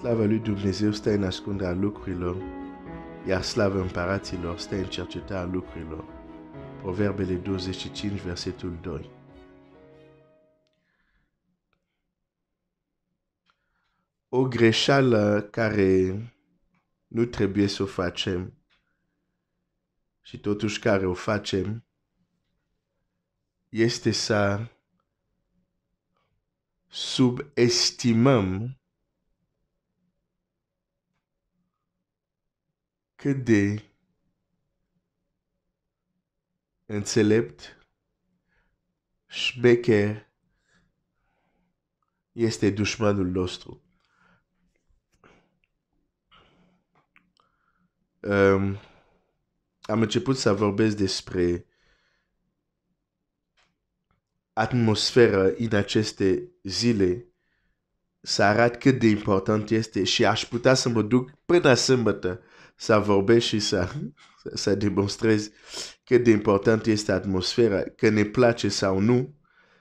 Slavă lui Dumnezeu stă în ascunderea lucrurilor, iar slavă împăraților stă în cercetarea lucrurilor. Proverbele 25, versetul 2. O greșeală care nu trebuie să o facem și totuși care o facem este să subestimăm cât de înțelept, șbecher este dușmanul nostru. Um, am început să vorbesc despre atmosfera în aceste zile, să arată cât de important este și aș putea să mă duc până sâmbătă să vorbești și să, să demonstrez cât de important este atmosfera, că ne place sau nu,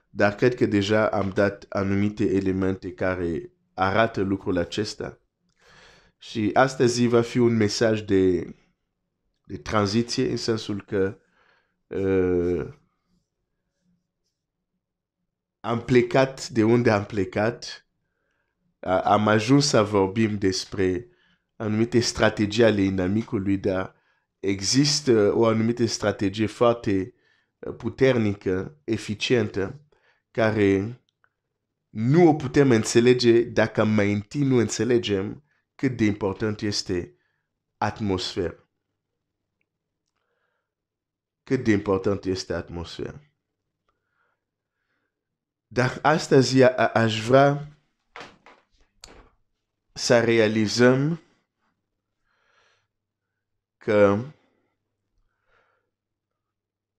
dar cred că deja am dat anumite elemente care arată lucrul acesta. Și astăzi va fi un mesaj de, de tranziție în sensul că uh, am plecat de unde am plecat, am ajuns să vorbim despre anumite strategii ale inamicului, dar există o anumită strategie foarte uh, puternică, eficientă, care nu o putem înțelege dacă mai întâi nu înțelegem cât de important este atmosfera. Cât de important este atmosfera. Dar astăzi aș vrea să realizăm că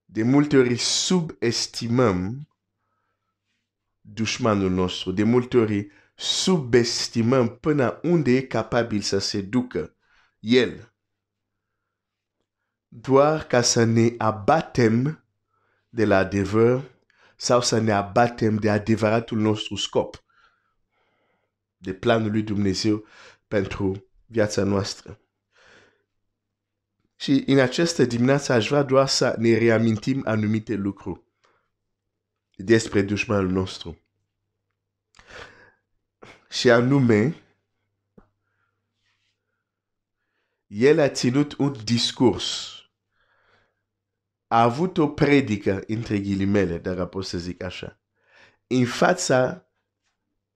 de multe ori subestimăm dușmanul nostru, de multe ori subestimăm până unde e capabil să se ducă el. Doar ca să ne abatem de la adevăr sau să ne abatem de adevăratul nostru scop, de planul lui Dumnezeu pentru viața noastră. Și în această dimineață aș vrea doar să ne reamintim anumite lucruri despre dușmanul nostru. Și anume, el a ținut un discurs. A avut o predică, între ghilimele, dacă pot să zic așa, în fața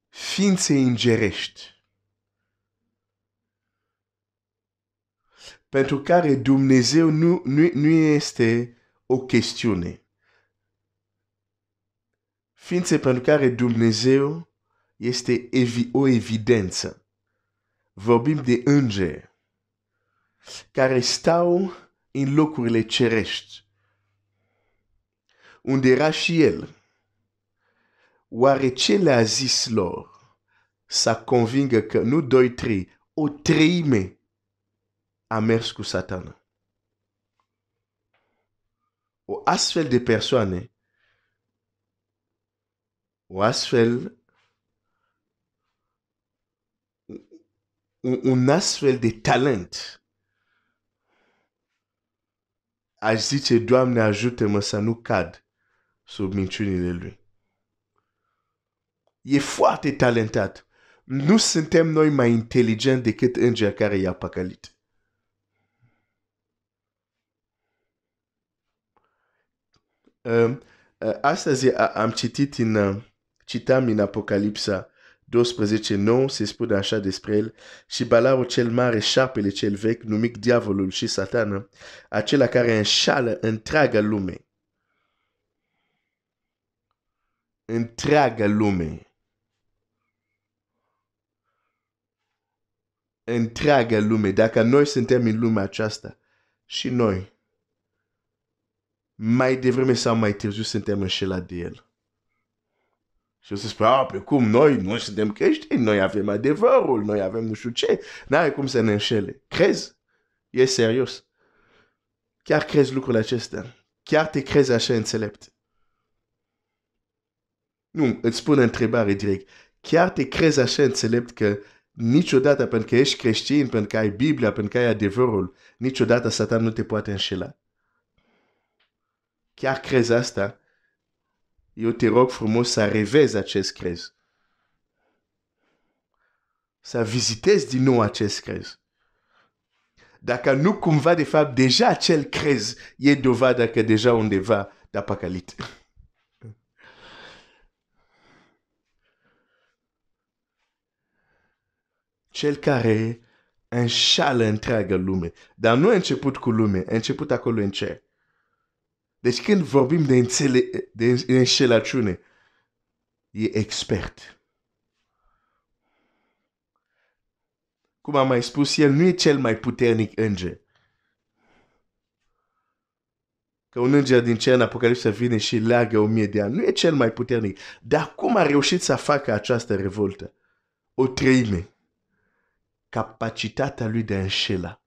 ființei îngerești. pentru care Dumnezeu nu, nu, nu este o chestiune. Ființe pentru care Dumnezeu este evi, o evidență. Vorbim de îngeri care stau în locurile cerești, unde era și el. Oare ce le-a zis lor să convingă că nu doi, trei, o treime a mers cu satana. O astfel de persoane, o astfel un astfel de talent aș zice, Doamne ajută-mă să nu cad sub minciunile Lui. E foarte talentat. Nu suntem noi mai inteligenți decât înger care i-a păcălit. Um, uh, astăzi uh, am citit în, uh, citam în Apocalipsa 12, 9, se spune așa despre el, și balarul cel mare, șarpele cel vechi, numit diavolul și satana, acela care înșală întreaga lume. Întreaga lume. Întreaga lume. Dacă noi suntem în lumea aceasta și noi mai devreme sau mai târziu suntem înșelat de el. Și o să spui, a, pe cum noi, noi suntem creștini, noi avem adevărul, noi avem nu știu ce, n-are cum să ne înșele. Crezi? E serios. Chiar crezi lucrul acesta. Chiar te crezi așa înțelept. Nu, îți spun întrebare direct. Chiar te crezi așa înțelept că niciodată, pentru că ești creștin, pentru că ai Biblia, pentru că ai adevărul, niciodată Satan nu te poate înșela chiar crezi asta, eu te rog frumos să revezi acest crez. Să vizitezi din nou acest crez. Dacă nu cumva, de fapt, deja acel crez e dovada că deja undeva da păcălit. Cel care înșală întreaga lume. Dar nu a început cu lume, a început acolo în cer. Deci când vorbim de, înțele, de înșelăciune, e expert. Cum am mai spus, el nu e cel mai puternic înger. Că un înger din cer în Apocalipsa vine și leagă o mie de ani. Nu e cel mai puternic. Dar cum a reușit să facă această revoltă? O treime. Capacitatea lui de a înșela.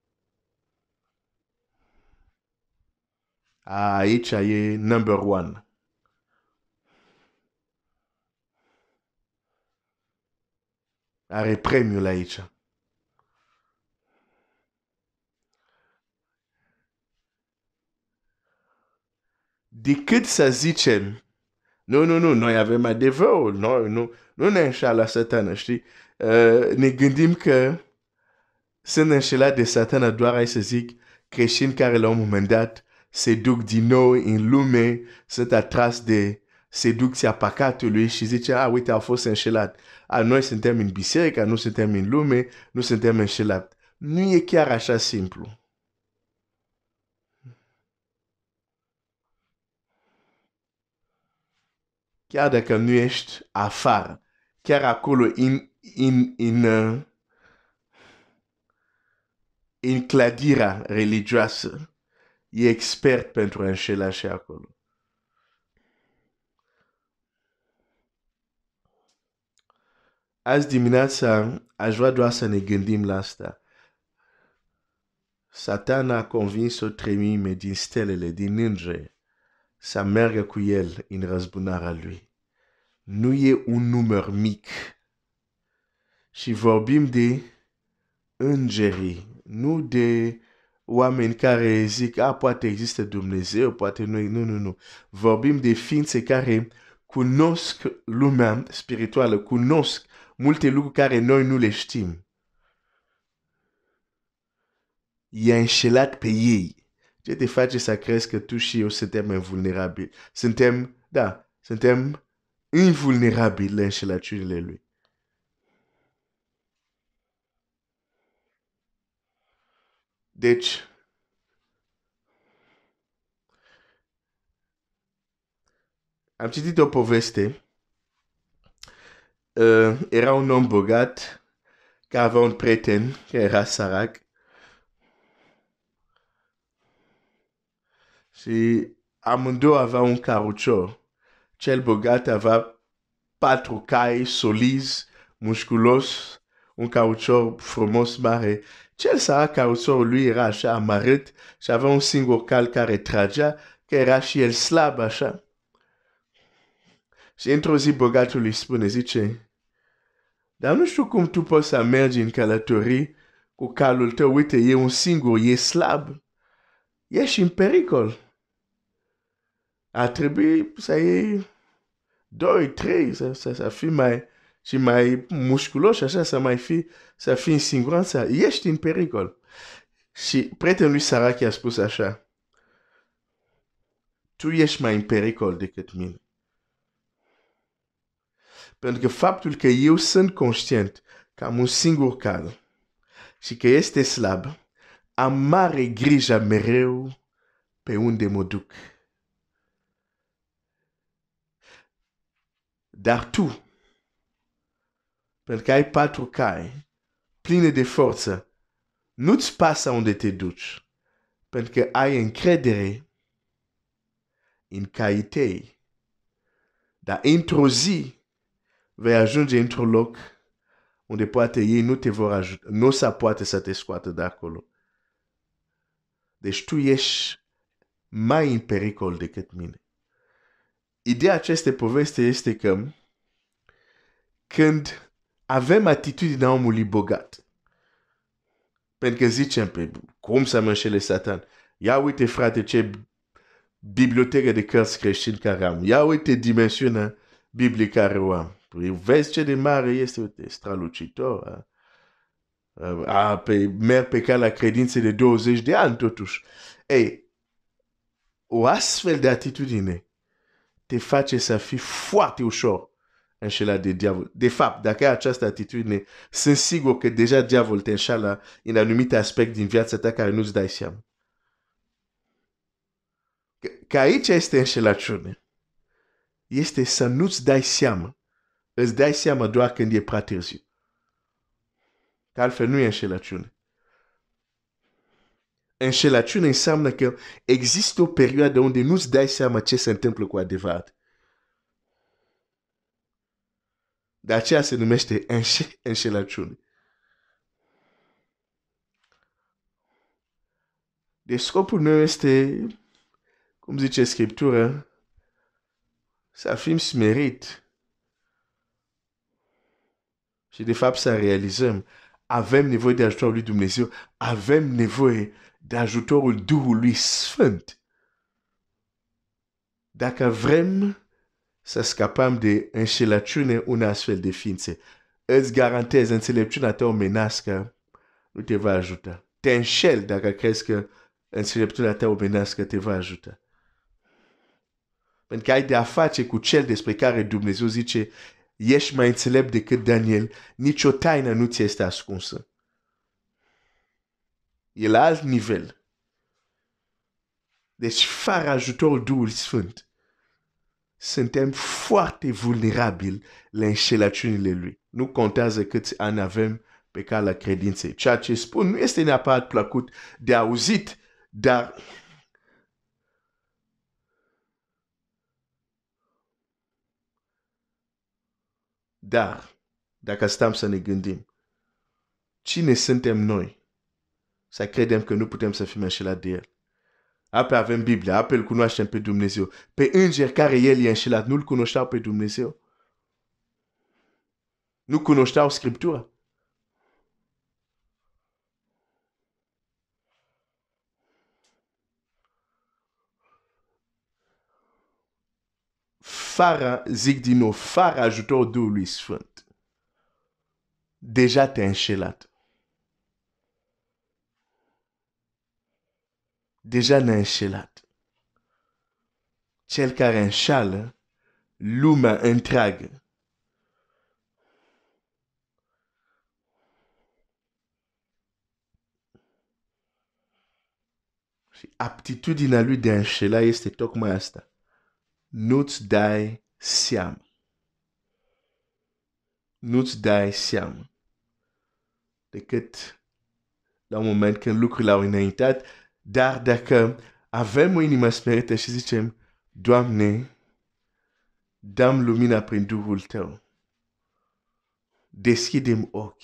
Aici e number one. Are premiul aici. Decât să zicem, nu, nu, nu, noi avem adevărul, noi nu, nu ne înșală satana, știi? Uh, ne gândim că sunt înșelat de satana doar ai să zic creștini care la un moment dat seduc din nou în lume, sunt atras de seducția păcatului și zice, a, uite, a fost înșelat. A, noi suntem în biserică, nu suntem în lume, nu suntem înșelat. Nu e chiar așa simplu. Chiar dacă nu ești afară, chiar acolo, în, în, în, în euh, clădirea religioasă, e expert pentru a înșela acolo. Azi dimineața aș vrea doar să ne gândim la asta. Satan a convins o treime din stelele, din îngeri, să meargă cu el în răzbunarea lui. Nu e un număr mic. Și vorbim de îngerii, nu de oameni care zic, a, poate există Dumnezeu, poate noi, nu, nu, nu. Vorbim de ființe care cunosc lumea spirituală, cunosc multe lucruri care noi nu le știm. I-a înșelat pe ei. Ce te face să crezi că tu și eu suntem invulnerabili? Suntem, da, suntem invulnerabili la înșelăciunile lui. Deci, am citit o poveste. Uh, era un om bogat care avea un prieten care era sărac. Și amândouă aveau un carucior. Cel bogat avea patru cai solizi, musculos, un carucior frumos mare, s-a cauțorul lui era așa amarât și avea un singur cal care tragea, că era și el slab așa. Și într-o zi bogatul îi spune, zice, dar nu știu cum tu poți să mergi în călătorie cu calul tău, uite, e un singur, e slab, ești în pericol. A trebuit să iei doi, trei, să, să, să fii mai, și mai și așa, să mai fi, să fii în siguranță, ești în pericol. Și prietenul lui Sarachi a spus așa, tu ești mai în pericol decât mine. Pentru că faptul că eu sunt conștient că am un singur cal și că este slab, am mare grijă mereu pe unde mă duc. Dar tu, pentru că ai patru cai pline de forță. Nu-ți pasă unde te duci, pentru că ai încredere în caii tăi. Dar într-o zi vei ajunge într-un loc unde poate ei nu te vor ajuta, nu se poate să te scoată de acolo. Deci tu ești mai în pericol decât mine. Ideea acestei poveste este că când avem atitudinea omului bogat. Pentru că zicem, pe păi, cum să mă înșele satan? Ia uite, frate, ce bibliotecă de cărți creștini care am. Ia uite dimensiunea biblică care o am. Păi vezi ce de mare este, uite, stralucitor. A, a pe, merg pe calea credinței de 20 de ani, totuși. Ei, o astfel de atitudine te face să fii foarte ușor înșela de diavol. De fapt, dacă ai această atitudine, sunt sigur că deja diavol te înșală în anumite aspecte din viața ta care nu-ți dai seama. Că aici este înșelaciune. Este să nu-ți dai seama. Îți dai seama doar când e prea târziu. Că altfel nu e înșelaciune. Înșelaciune înseamnă că există o perioadă unde nu-ți dai seama ce se întâmplă cu adevărat. De aceea se numește înșe- înșelăciune. Deci scopul meu este, cum zice Scriptura, să fim smerit. Și de fapt să realizăm, avem nevoie de ajutorul lui Dumnezeu, avem nevoie de ajutorul Duhului Sfânt. Dacă vrem să scapăm de înșelăciune unei astfel de ființe. Îți garantez, înțelepciunea ta omenească nu te va ajuta. Te înșel dacă crezi că înțelepciunea ta omenească te va ajuta. Pentru că ai de a face cu cel despre care Dumnezeu zice ești mai înțelept decât Daniel, nicio taină nu ți este ascunsă. E la alt nivel. Deci, fără ajutorul Duhului Sfânt, suntem foarte vulnerabili la înșelăciunile lui. Nu contează câți ani avem pe la credinței. Ceea ce spun nu este neapărat plăcut de auzit, dar Dar, dacă stăm să ne gândim, cine suntem noi să credem că nu putem să fim înșelați de El? Après avoir une Bible, après le connaître de l'âge, c'est un peu de l'âge. Et un car il y e a un chelat, nous le connaissons, c'est un peu de Nous connaissons, c'est un le connaissons, c'est un peu de l'âge. Phara, Zigdino, Phara, ajoutez-vous, Luis Font. Déjà, tu es un chelat. deja ne-a înșelat. Cel care înșală lumea întreagă. Și aptitudinea lui de a înșela este tocmai asta. Nu-ți dai seama. Nu-ți dai seama. Decât la un moment când lucrurile au înaintat, dar dacă avem o inimă smerită și zicem, Doamne, dăm lumina prin Duhul Tău. Deschidem ochi.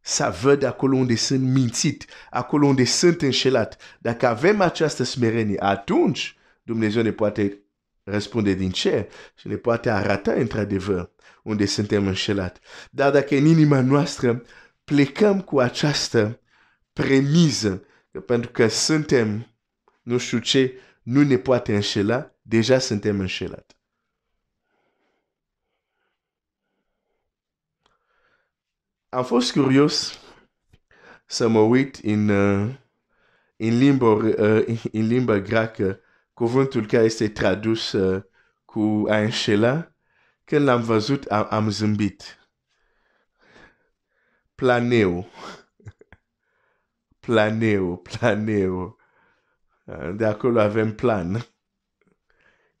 Să văd acolo unde sunt mințit, acolo unde sunt înșelat. Dacă avem această smerenie, atunci Dumnezeu ne poate răspunde din ce, și ne poate arata într-adevăr unde suntem înșelat. Dar dacă în inima noastră plecăm cu această premiză pentru că suntem, nu știu ce, nu ne poate înșela, deja suntem înșelat. Am fost curios să mă uit în, uh, în, limba, uh, în limba greacă cuvântul care este tradus uh, cu a înșela. Când l-am văzut, am, am zâmbit. Planeu. Planeu, planeu. De acolo avem plan.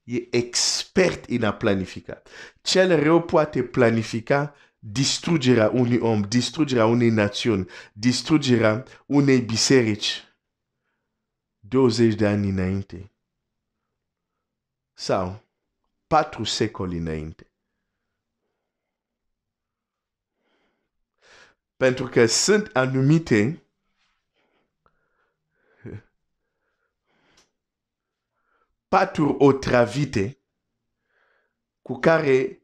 E expert în a planifica. Cel rău poate planifica distrugerea unui om, distrugerea unei națiuni, distrugerea unei biserici. 20 de ani înainte. Sau patru secoli înainte. Pentru că sunt anumite paturi otravite cu care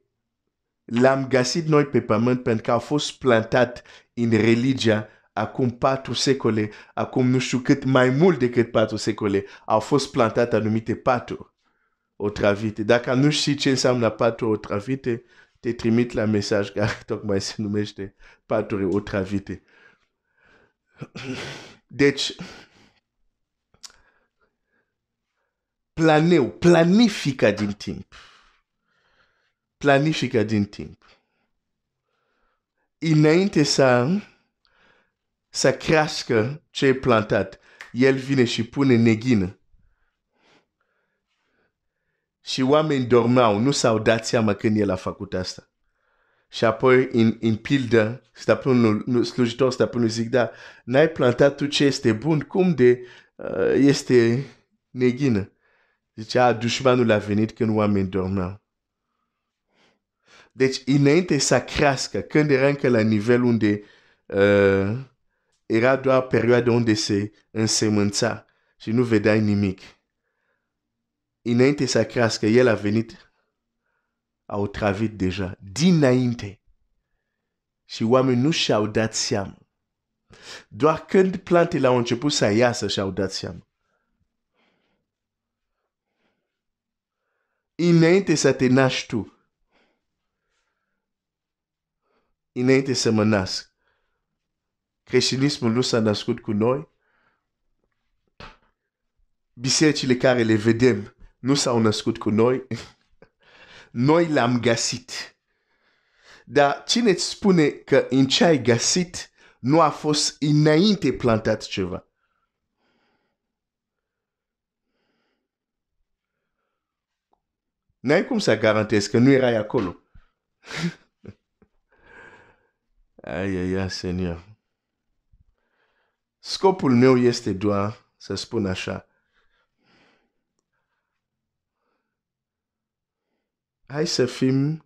l-am găsit noi pe pământ pentru că a fost plantat în religia acum patru secole, acum nu știu cât mai mult decât patru secole, au fost plantat anumite paturi otravite. Dacă nu știi ce înseamnă paturi otravite, te trimit la mesaj care tocmai se numește paturi otravite. Deci, planeu, planifică din timp. Planifică din timp. Înainte să, să crească ce e plantat, el vine și pune neghină. Și oamenii dormeau, nu s-au dat seama când el a făcut asta. Și apoi, în, în pildă, stăpânul, slujitor stăpânul zic, da, n-ai plantat tot ce este bun, cum de uh, este neghină? Zicea, dușmanul a venit când oamenii dormeau. Deci, înainte să crească, când era încă la nivel unde uh, era doar perioada unde se însemânța și nu vedeai nimic. Înainte să crească, el a venit, a otravit deja, dinainte. Și oamenii nu și-au dat seama. Doar când plantele au început să iasă și-au dat seama. înainte să te naști tu, înainte să mă nasc, creștinismul nu s-a născut cu noi, bisericile care le vedem nu s-au născut cu noi, noi l-am găsit. Dar cine îți spune că în ce ai găsit nu a fost înainte plantat ceva? N-ai cum să garantezi că nu erai acolo. ai, ai, Seigneur. Scopul meu este doar să spun așa. Hai să fim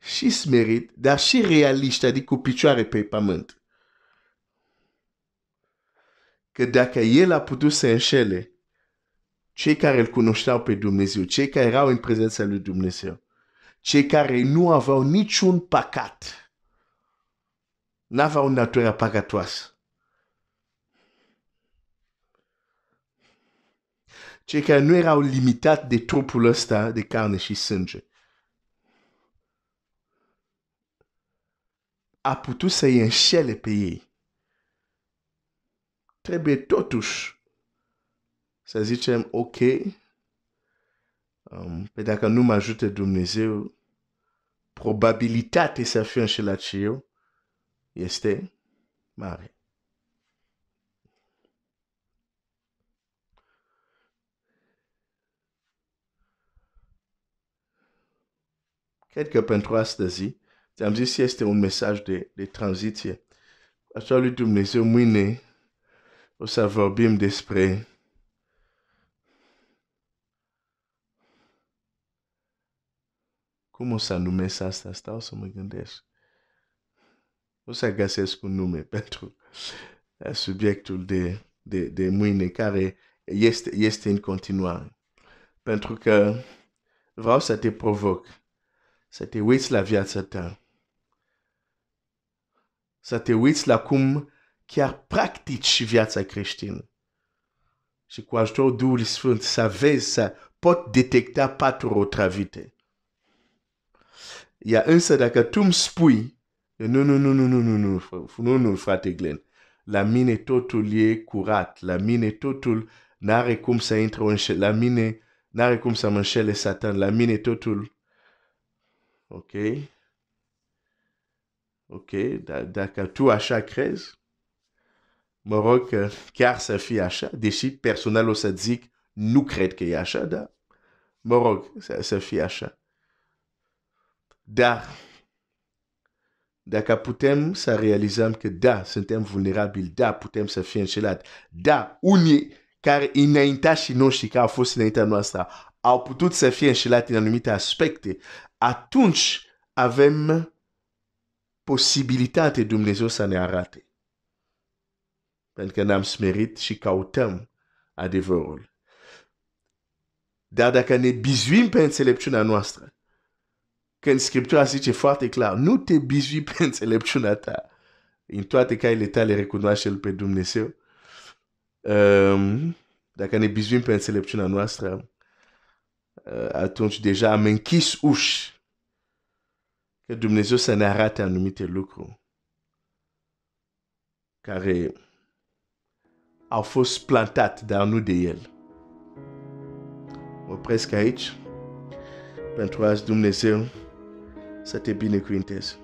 și smerit, dar și realiști, adică cu picioare pe pământ. Că dacă el a putut să înșele, cei care îl cunoșteau pe Dumnezeu, cei care erau în prezența lui Dumnezeu, cei care nu aveau niciun păcat, n-aveau natura păcatoasă, Cei care nu erau limitat de trupul ăsta de carne și sânge. A putut să-i înșele pe ei. Trebuie totuși să zicem, ok, um, pe dacă nu mă ajute Dumnezeu, probabilitatea să fiu înșelat și eu este mare. Cred că pentru astăzi, ți-am zis, este un mesaj de, de tranziție. Așa lui Dumnezeu mâine o să vorbim despre Cum o să numesc asta? Stau să mă gândesc. O să găsesc un nume pentru uh, subiectul de, de, de mâine care este, este în continuare. Pentru că vreau să te provoc, să te uiți la viața ta, să te uiți la cum chiar practici viața creștină. Și cu ajutorul Duhului Sfânt să vezi, să pot detecta patru otravite. Ea însă, dacă tu îmi spui, nu, nu, nu, nu, nu, nu, nu, nu, nu, frate Glenn, la mine totul e curat, la mine totul n-are cum să intre în șel, la mine n-are cum să mă înșele satan, la mine totul, ok? Ok, da, dacă tu așa crezi, mă rog că chiar să fie așa, deși personal o să zic, nu cred că e așa, dar mă rog să, să fie așa. Dar, dacă putem să realizăm că da, suntem vulnerabili, da, putem să fim înșelat, da, unii care noi noștri, care au fost înaintea noastră, au putut să fie înșelați în anumite aspecte, atunci avem posibilitate Dumnezeu să ne arate. Pentru că ne-am smerit și căutăm adevărul. Dar dacă ne bizuim pe înțelepciunea noastră, când Scriptura zice foarte clar, nu te bizui pe înțelepciunea ta. În toate caile tale recunoaște-L pe Dumnezeu. Um, dacă ne bizuim pe înțelepciunea noastră, uh, atunci deja am închis uși că Dumnezeu să ne arate anumite lucruri care au fost plantate, dar nu de El. Mă opresc aici pentru a-ți Dumnezeu C'était bien, Quintes.